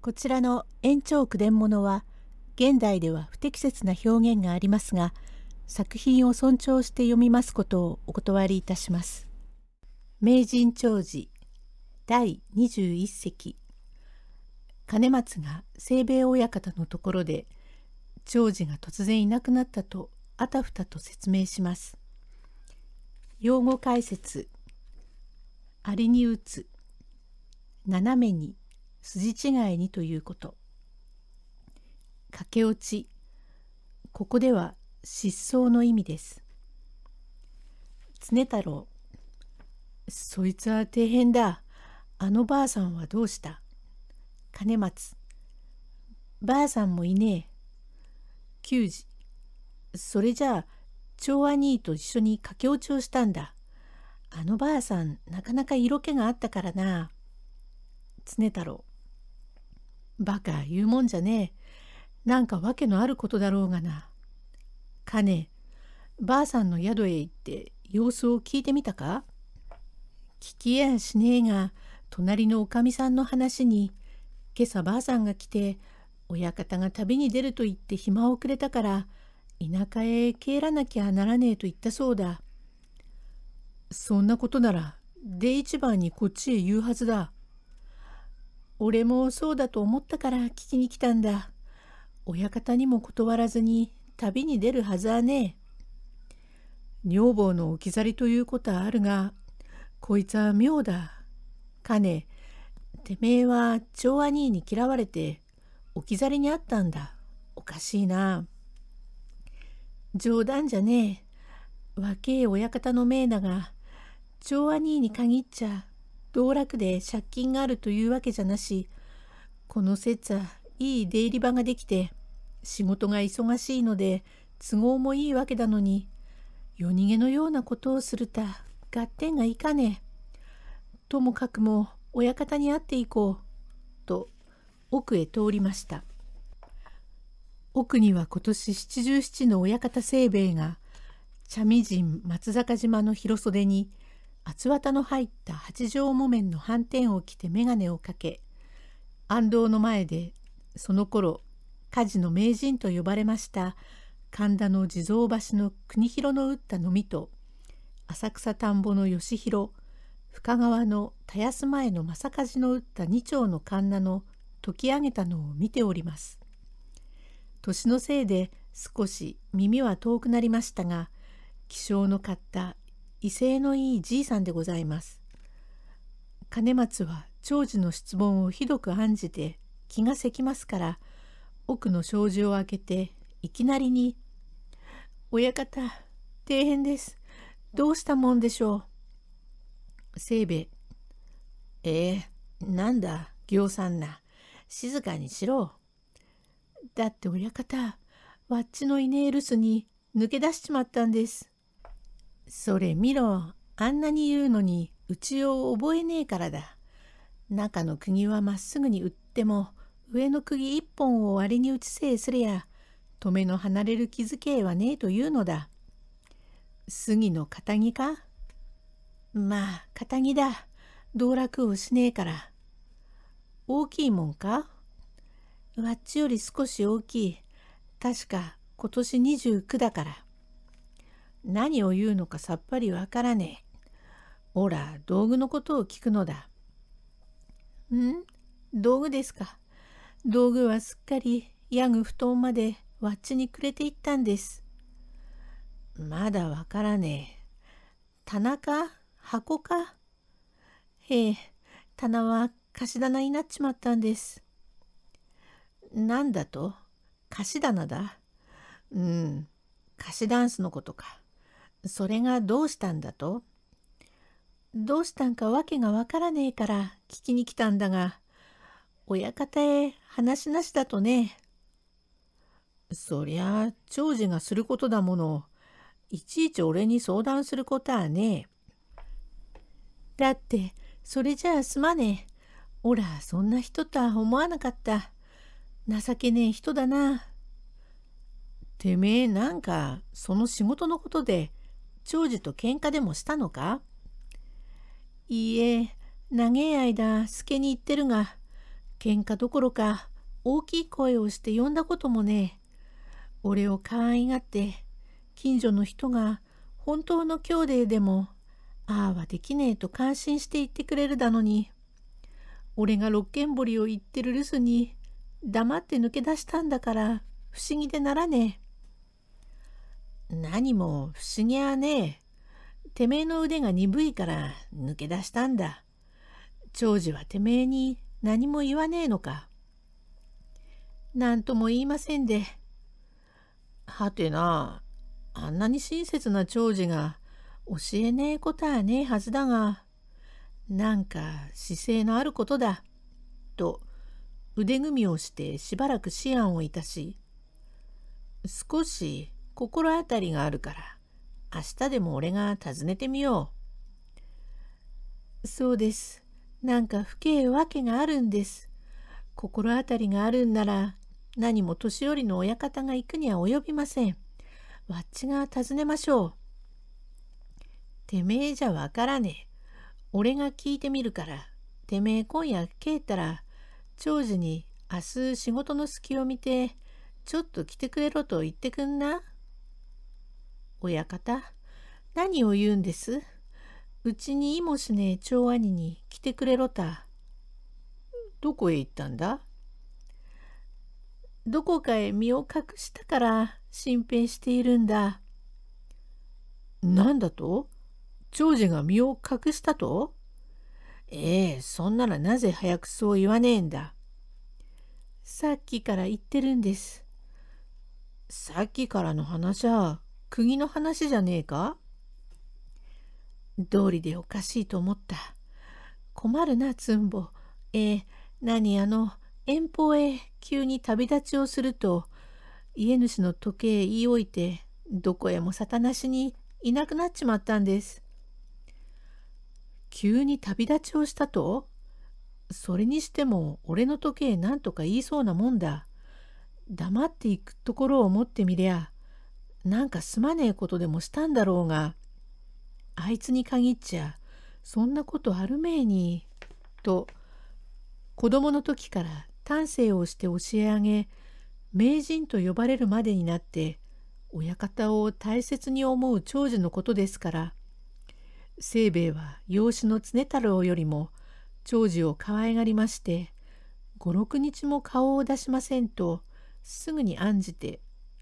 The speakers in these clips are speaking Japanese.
こちらの延長句伝物は現代では不適切な表現がありますが作品を尊重して読みますことをお断りいたします。名人長寺第21席兼松が清兵衛親方のところで長寺が突然いなくなったとあたふたと説明します。用語解説ありに打つ斜めに筋違いにということ。駆け落ち。ここでは失踪の意味です。常太郎。そいつは底辺だ。あのばあさんはどうした金松。ばあさんもいねえ。球児。それじゃあ、長和兄と一緒に駆け落ちをしたんだ。あのばあさん、なかなか色気があったからな。常太郎。バカ言うもんじゃねえ。なんか訳のあることだろうがな。かねえ、ばあさんの宿へ行って様子を聞いてみたか聞きやしねえが、隣のおかみさんの話に、今朝ばあさんが来て、親方が旅に出ると言って暇をくれたから、田舎へ帰らなきゃならねえと言ったそうだ。そんなことなら、出一番にこっちへ言うはずだ。俺もそうだと思ったから聞きに来たんだ。親方にも断らずに旅に出るはずはねえ。女房の置き去りということはあるが、こいつは妙だ。かね、てめえは長兄に嫌われて置き去りにあったんだ。おかしいな。冗談じゃねえ。若え親方の命だが、長兄に限っちゃ道楽で借金があるというわけじゃなしこの節はいい出入り場ができて仕事が忙しいので都合もいいわけだのに夜逃げのようなことをするた合点がいかねえ。ともかくも親方に会っていこう」と奥へ通りました。奥には今年七十七の親方清兵衛が茶美人松坂島の広袖に厚綿の入った八畳木綿の斑点を着て眼鏡をかけ安藤の前でその頃火事の名人と呼ばれました神田の地蔵橋の国広の打ったのみと浅草田んぼの義弘深川の田安前の正和の打った二丁の神田の解き上げたのを見ております。年のせいで少し耳は遠くなりましたが気性のかった威勢のいいじいさんでございます。兼松は長寿の質問をひどく案じて気がせきますから奥の障子を開けていきなりに「親方底辺ですどうしたもんでしょう」清兵衛「えー、なんだ行さんな静かにしろ」だって親方わっちのイネール巣に抜け出しちまったんです。それ見ろ、あんなに言うのに、うちを覚えねえからだ。中の釘はまっすぐに打っても、上の釘一本を割に打ちせえすりゃ、止めの離れる気づけえはねえというのだ。杉の堅かまあ、堅だ。道楽をしねえから。大きいもんかわっちより少し大きい。確か今年29だから。何を言うのかさっぱりわからねえ。ほら、道具のことを聞くのだ。ん道具ですか。道具はすっかりヤグ布団までわっちにくれていったんです。まだわからねえ。棚か箱かへえ、棚は貸し棚になっちまったんです。なんだと貸し棚だうん、貸しダンスのことか。それがどうしたんだとどうしたんかわけがわからねえから聞きに来たんだが、親方へ話なしだとね。そりゃ、長次がすることだもの。いちいち俺に相談することはねえ。だって、それじゃあすまねえ。おら、そんな人とは思わなかった。情けねえ人だな。てめえなんか、その仕事のことで、長寿と喧嘩でもしたのかいいえ、長い間、助に行ってるが、喧嘩どころか、大きい声をして呼んだこともね俺を可愛がって近所の人が本当の兄弟でもああはできねえと感心して言ってくれるだのに俺が六軒堀を言ってる留守に黙って抜け出したんだから不思議でならねえ。何も不思議はねえ。てめえの腕が鈍いから抜け出したんだ。長次はてめえに何も言わねえのか。何とも言いませんで。はてな、あんなに親切な長次が教えねえことはねえはずだが、なんか姿勢のあることだ。と腕組みをしてしばらく思案をいたし、少し心当たりがあるから明日でも俺が訪ねてみよう。そうです。なんか不敬わけがあるんです。心当たりがあるんなら何も年寄りの親方が行くには及びません。わっちが尋ねましょう。てめえじゃわからねえ。俺が聞いてみるから、てめえ今夜帰ったら、長次に明日仕事の隙を見て、ちょっと来てくれろと言ってくんな。親方、何を言うんですうちにいもしねえ長兄に来てくれろた。どこへ行ったんだどこかへ身を隠したから心配しているんだ。なんだと長寿が身を隠したとええ、そんならなぜ早くそう言わねえんだ。さっきから言ってるんです。さっきからの話は釘の話じゃねえか道理でおかしいと思った。困るな、つんぼ。えー、何あの、遠方へ急に旅立ちをすると、家主の時計言い置いて、どこへも沙汰なしにいなくなっちまったんです。急に旅立ちをしたとそれにしても俺の時計なんとか言いそうなもんだ。黙っていくところを持ってみりゃなんかすまねえことでもしたんだろうがあいつに限っちゃそんなことあるめえに」と子供の時から丹精をして教え上げ名人と呼ばれるまでになって親方を大切に思う長寿のことですから清兵衛は養子の常太郎よりも長寿を可愛がりまして56日も顔を出しませんとすぐに案じて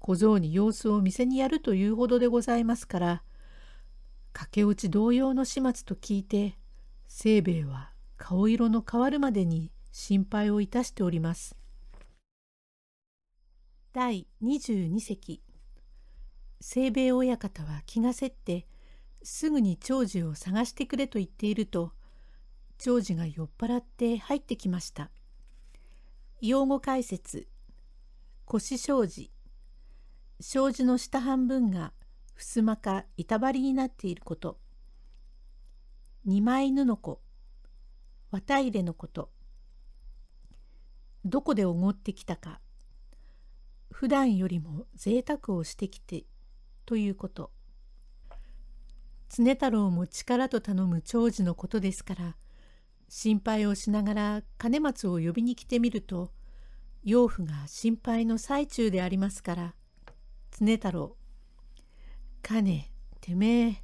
小僧に様子を見せにやるというほどでございますから駆け落ち同様の始末と聞いて清兵衛は顔色の変わるまでに心配をいたしております。第22席清兵衛親方は気がせってすぐに長寿を探してくれと言っていると長寿が酔っ払って入ってきました。用語解説「腰障子」障子の下半分が襖か板張りになっていること二枚布子綿入れのことどこでおごってきたか普段よりも贅沢をしてきてということ常太郎も力と頼む長寿のことですから心配をしながら兼松を呼びに来てみると養父が心配の最中でありますから常太郎かねてめえ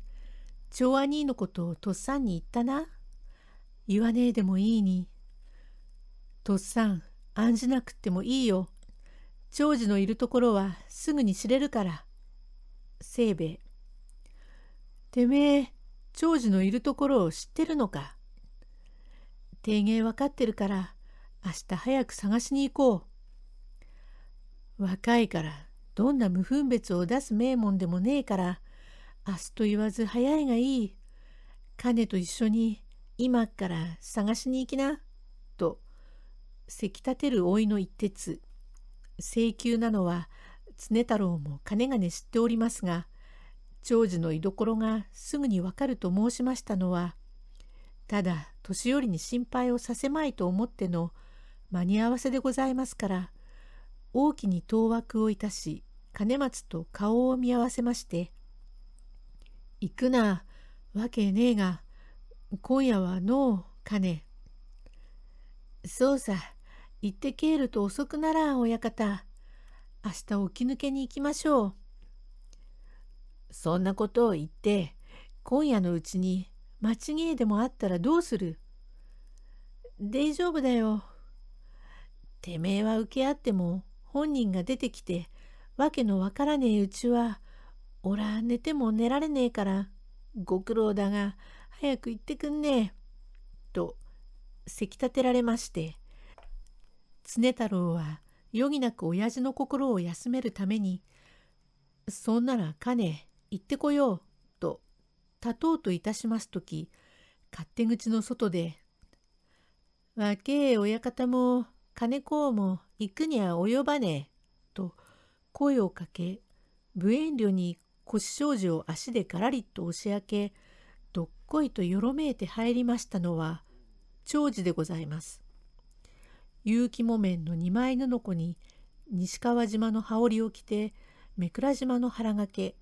長兄のことをとっさんに言ったな言わねえでもいいにとっさん案じなくってもいいよ長次のいるところはすぐに知れるからせいべいてめえ長次のいるところを知ってるのか提言わかってるから明日早く探しに行こう若いからどんな無分別を出す名門でもねえから明日と言わず早いがいい。金と一緒に今から探しに行きな。とせき立てる老いの一徹。請求なのは常太郎も金がね知っておりますが長寿の居所がすぐにわかると申しましたのはただ年寄りに心配をさせまいと思っての間に合わせでございますから大きに当惑をいたし兼松と顔を見合わせまして「行くなわけねえが今夜はのう金」「そうさ行ってけえると遅くならん親方明日起き抜けに行きましょう」そんなことを言って今夜のうちに間違えでもあったらどうする大丈夫だよ。てめえは受け合っても本人が出てきてわけのわからねえうちはおら寝ても寝られねえからご苦労だが早く行ってくんねえ」とせきたてられまして常太郎は余儀なく親父の心を休めるために「そんならかね行ってこよう」と立とうといたします時勝手口の外で「若え親方も金子も行くには及ばねえ、と声をかけ、無遠慮に腰障子を足でラリッと押し開け、どっこいとよろめいて入りましたのは、長寿でございます。結城木綿の二枚布子に、西川島の羽織を着て、目倉島の腹掛け、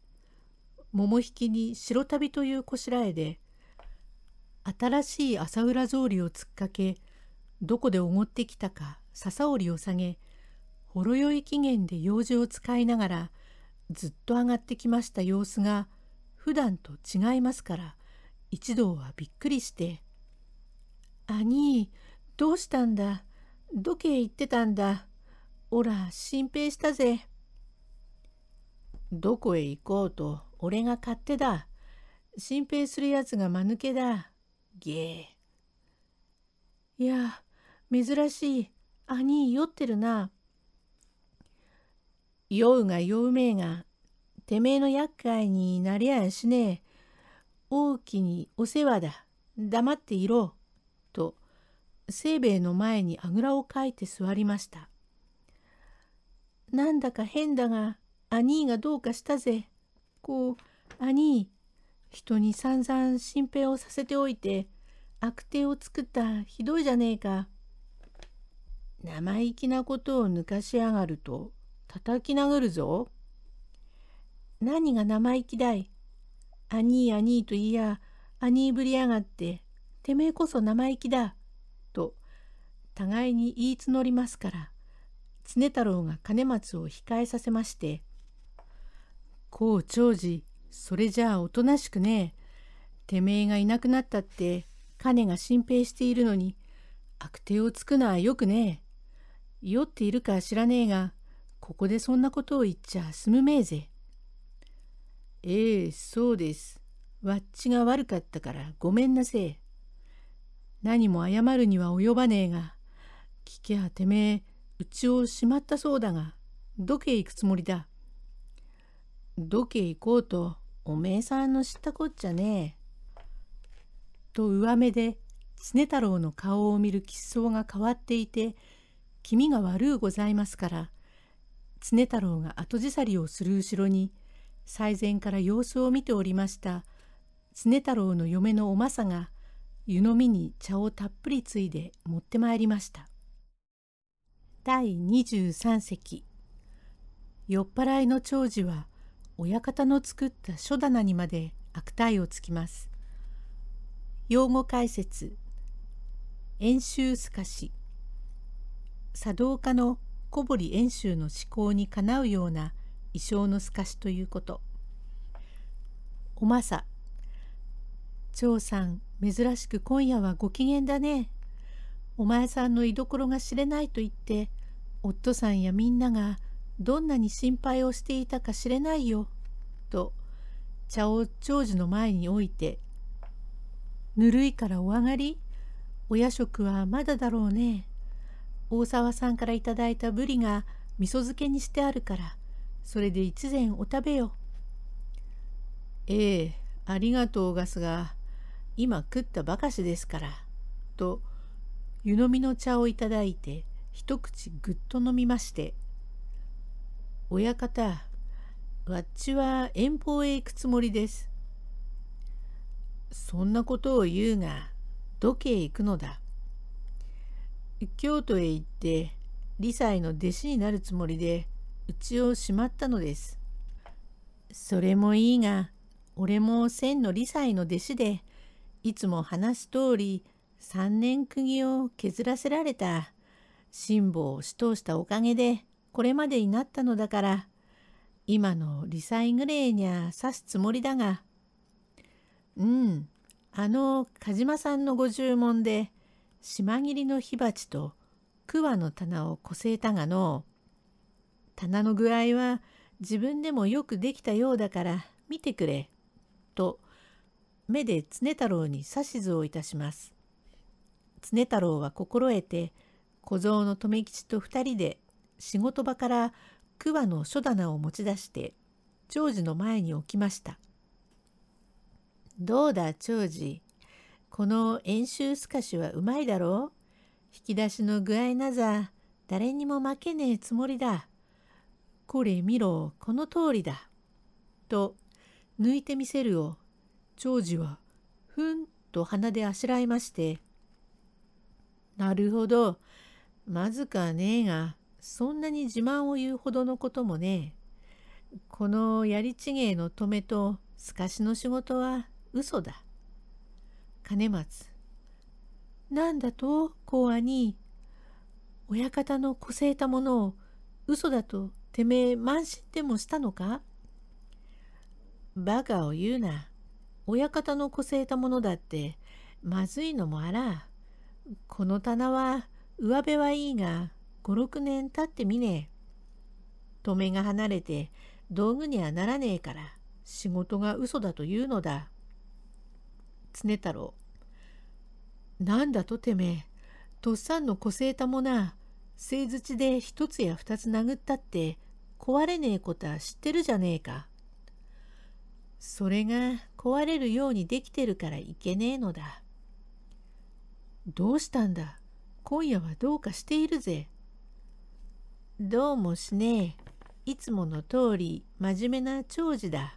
桃引きに白旅というこしらえで、新しい朝浦草履を突っかけ、どこでおごってきたか笹織を下げほろ酔い期限で用事を使いながらずっと上がってきました様子が普段と違いますから一同はびっくりして「兄どうしたんだどけへ行ってたんだおら心配したぜ」どこへ行こうと俺が勝手だ。心配するやつが間抜けだ。ゲー」いや、珍しい。兄酔ってるな。酔うが酔うめえが、てめえの厄介になりゃやしねえ。大きにお世話だ。黙っていろ。と、清兵衛の前にあぐらをかいて座りました。なんだか変だが、兄がどうかしたぜ。こう、兄、人に散々心配をさせておいて、悪手を作ったひどいじゃねえか。生意気なことを抜かしやがると叩き殴るぞ。何が生意気だい。兄兄兄と言いや、兄ぶりやがって、てめえこそ生意気だ。と、互いに言い募りますから、常太郎が兼松を控えさせまして、こう長次、それじゃあおとなしくねてめえがいなくなったって、金が心配しているのに、悪手をつくのはよくね酔っているか知らねえが、ここでそんなことを言っちゃすむめえぜ。ええそうです。わっちが悪かったからごめんなせえ。何も謝るには及ばねえが、聞きゃてめえ、うちをしまったそうだが、どけ行くつもりだ。どけ行こうと、おめえさんの知ったこっちゃねえ。と上目で、常太郎の顔を見る吉相が変わっていて、気味が悪うございますから常太郎が後じさりをする後ろに最前から様子を見ておりました常太郎の嫁のおまさが湯飲みに茶をたっぷりついで持ってまいりました。第23席酔っ払いの長寿は親方の作った書棚にまで悪態をつきます。用語解説演習すかし茶道家の小堀遠州の思考にかなうような意匠の透かしということ。おまさ、長さん、珍しく今夜はご機嫌だね。お前さんの居所が知れないと言って、夫さんやみんながどんなに心配をしていたか知れないよ。と、茶を長寿の前に置いて、ぬるいからお上がり、お夜食はまだだろうね。大沢さんからいただいたぶりが味噌漬けにしてあるから、それで一膳お食べよ。ええ、ありがとうがすが、今食ったばかしですから、と、湯飲みの茶をいただいて、一口ぐっと飲みまして、親方、わっちは遠方へ行くつもりです。そんなことを言うが、どけへ行くのだ。京都へ行って理彩の弟子になるつもりでうちをしまったのです。それもいいが俺も千の理彩の弟子でいつも話す通り三年釘を削らせられた辛抱を死闘したおかげでこれまでになったのだから今の理財ぐれいにゃ刺すつもりだがうんあの鹿島さんのご注文で島切の火鉢と桑の棚をこせたがの棚の具合は自分でもよくできたようだから見てくれ」と目で常太郎に指図をいたします。常太郎は心得て小僧の留吉と2人で仕事場から桑の書棚を持ち出して長次の前に置きました。どうだ長次この演習すかしはうまいだろう引き出しの具合なざ、誰にも負けねえつもりだ。これ見ろ、この通りだ。と、抜いてみせるを、長次は、ふんと鼻であしらいまして。なるほど。まずかねえが、そんなに自慢を言うほどのこともねえ。このやりちげえの止めと、すかしの仕事は嘘だ。兼松なんだと公安に親方のこせえたものを嘘だとてめえ慢心でもしたのかバカを言うな親方のこせえたものだってまずいのもあらこの棚は上辺はいいが56年経ってみねえ止めが離れて道具にはならねえから仕事が嘘だというのだ常太郎。なんだとてめえ、とっさんの個性たもな、づちで一つや二つ殴ったって壊れねえことは知ってるじゃねえか。それが壊れるようにできてるからいけねえのだ。どうしたんだ今夜はどうかしているぜ。どうもしねえ。いつもの通り真面目な長寿だ。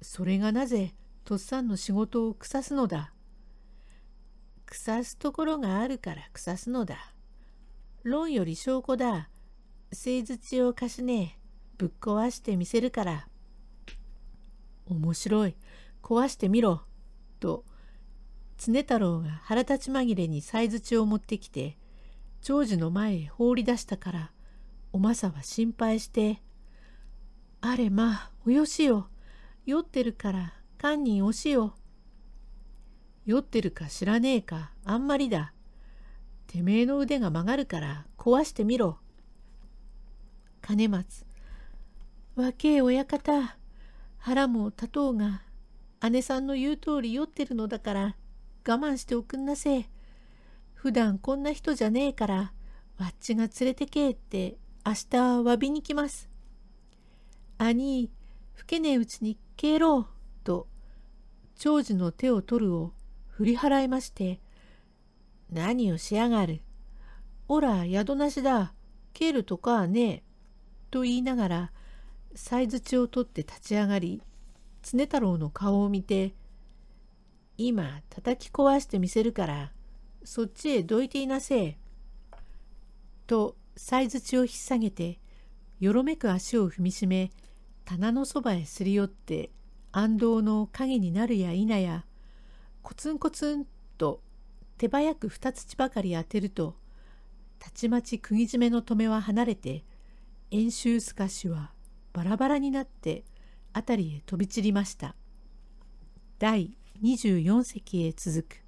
それがなぜとっさんの仕事を腐すのだ。腐すところがあるから腐すのだ。論より証拠だ。製実を貸しねえ。ぶっ壊してみせるから。面白い。壊してみろ。と、常太郎が腹立ち紛れに製槌を持ってきて、長寿の前へ放り出したから、おまさは心配して、あれまあ、およしよ。酔ってるから堪忍をしよ。酔ってるか知らねえかあんまりだ。てめえの腕が曲がるから壊してみろ。兼松。若え親方、腹も立とうが、姉さんの言う通り酔ってるのだから我慢しておくんなせえ。普段こんな人じゃねえから、わっちが連れてけえって明日は詫びに来ます。兄、老けねえうちに帰ろう、と長次の手を取るを振り払いまして、何をしやがる。おら、宿なしだ。蹴るとかはねえ。と言いながら、さイズちを取って立ち上がり、常太郎の顔を見て、今叩き壊してみせるから、そっちへどいていなせえ。と、さイズちを引っさげて、よろめく足を踏みしめ、棚のそばへすり寄って、安藤の影になるや否やコツンコツンと手早く二土ばかり当てるとたちまち釘締めの止めは離れて遠州すかしはバラバラになって辺りへ飛び散りました。第24隻へ続く